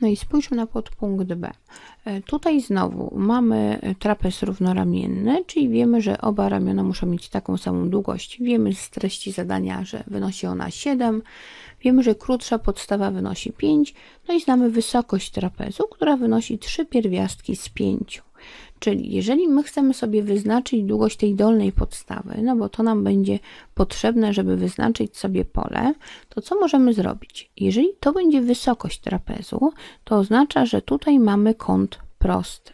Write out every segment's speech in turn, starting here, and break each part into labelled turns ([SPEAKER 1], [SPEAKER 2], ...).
[SPEAKER 1] No i spójrzmy na podpunkt B. E, tutaj znowu mamy trapez równoramienny, czyli wiemy, że oba ramiona muszą mieć taką samą długość. Wiemy z treści zadania, że wynosi ona 7. Wiemy, że krótsza podstawa wynosi 5. No i znamy wysokość trapezu, która wynosi 3 pierwiastki z 5. Czyli jeżeli my chcemy sobie wyznaczyć długość tej dolnej podstawy, no bo to nam będzie potrzebne, żeby wyznaczyć sobie pole, to co możemy zrobić? Jeżeli to będzie wysokość trapezu, to oznacza, że tutaj mamy kąt prosty.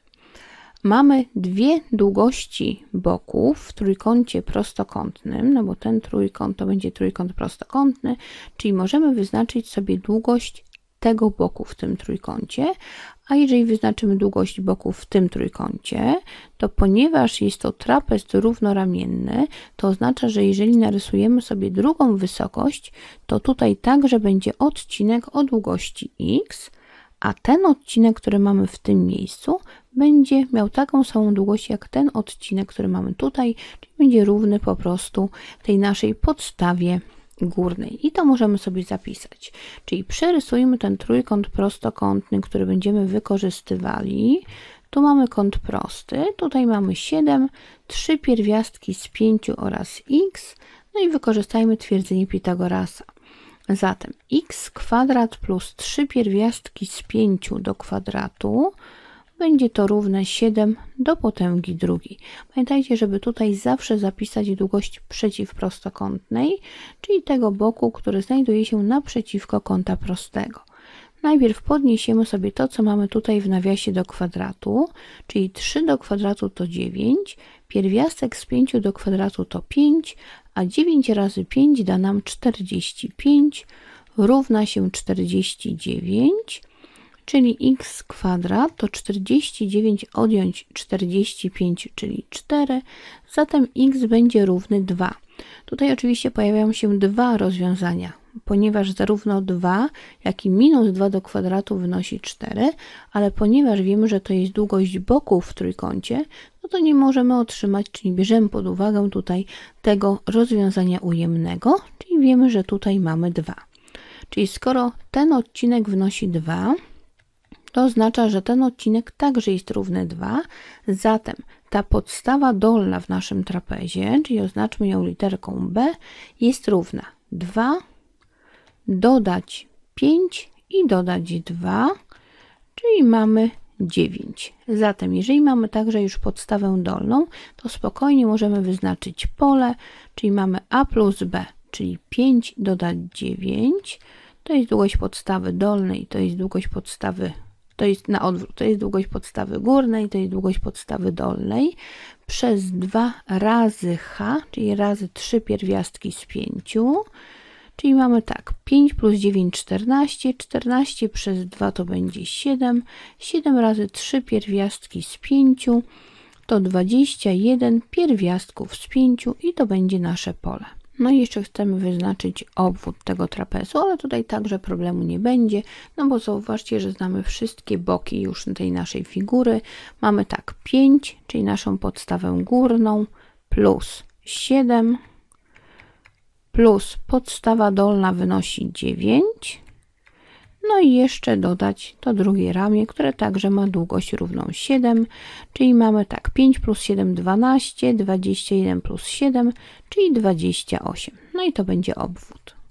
[SPEAKER 1] Mamy dwie długości boków w trójkącie prostokątnym, no bo ten trójkąt to będzie trójkąt prostokątny, czyli możemy wyznaczyć sobie długość tego boku w tym trójkącie, a jeżeli wyznaczymy długość boku w tym trójkącie, to ponieważ jest to trapez równoramienny, to oznacza, że jeżeli narysujemy sobie drugą wysokość, to tutaj także będzie odcinek o długości x, a ten odcinek, który mamy w tym miejscu, będzie miał taką samą długość jak ten odcinek, który mamy tutaj, czyli będzie równy po prostu tej naszej podstawie górnej. I to możemy sobie zapisać. Czyli przerysujmy ten trójkąt prostokątny, który będziemy wykorzystywali. Tu mamy kąt prosty, tutaj mamy 7, 3 pierwiastki z 5 oraz x. No i wykorzystajmy twierdzenie Pitagorasa. Zatem x kwadrat plus 3 pierwiastki z 5 do kwadratu będzie to równe 7 do potęgi drugiej. Pamiętajcie, żeby tutaj zawsze zapisać długość przeciwprostokątnej, czyli tego boku, który znajduje się naprzeciwko kąta prostego. Najpierw podniesiemy sobie to, co mamy tutaj w nawiasie do kwadratu, czyli 3 do kwadratu to 9, pierwiastek z 5 do kwadratu to 5, a 9 razy 5 da nam 45, równa się 49, czyli x kwadrat to 49 odjąć 45, czyli 4, zatem x będzie równy 2. Tutaj oczywiście pojawiają się dwa rozwiązania, ponieważ zarówno 2, jak i minus 2 do kwadratu wynosi 4, ale ponieważ wiemy, że to jest długość boków w trójkącie, no to nie możemy otrzymać, czyli bierzemy pod uwagę tutaj tego rozwiązania ujemnego, czyli wiemy, że tutaj mamy 2. Czyli skoro ten odcinek wynosi 2, to oznacza, że ten odcinek także jest równy 2, zatem ta podstawa dolna w naszym trapezie, czyli oznaczmy ją literką B, jest równa 2, dodać 5 i dodać 2, czyli mamy 9. Zatem jeżeli mamy także już podstawę dolną, to spokojnie możemy wyznaczyć pole, czyli mamy A plus B, czyli 5 dodać 9, to jest długość podstawy dolnej, to jest długość podstawy to jest na odwrót, to jest długość podstawy górnej, to jest długość podstawy dolnej, przez 2 razy h, czyli razy 3 pierwiastki z 5, czyli mamy tak, 5 plus 9, 14, 14 przez 2 to będzie 7, 7 razy 3 pierwiastki z 5 to 21 pierwiastków z 5 i to będzie nasze pole. No i jeszcze chcemy wyznaczyć obwód tego trapezu, ale tutaj także problemu nie będzie, no bo zauważcie, że znamy wszystkie boki już tej naszej figury. Mamy tak 5, czyli naszą podstawę górną, plus 7, plus podstawa dolna wynosi 9, no i jeszcze dodać to drugie ramię, które także ma długość równą 7, czyli mamy tak 5 plus 7 12, 21 plus 7, czyli 28. No i to będzie obwód.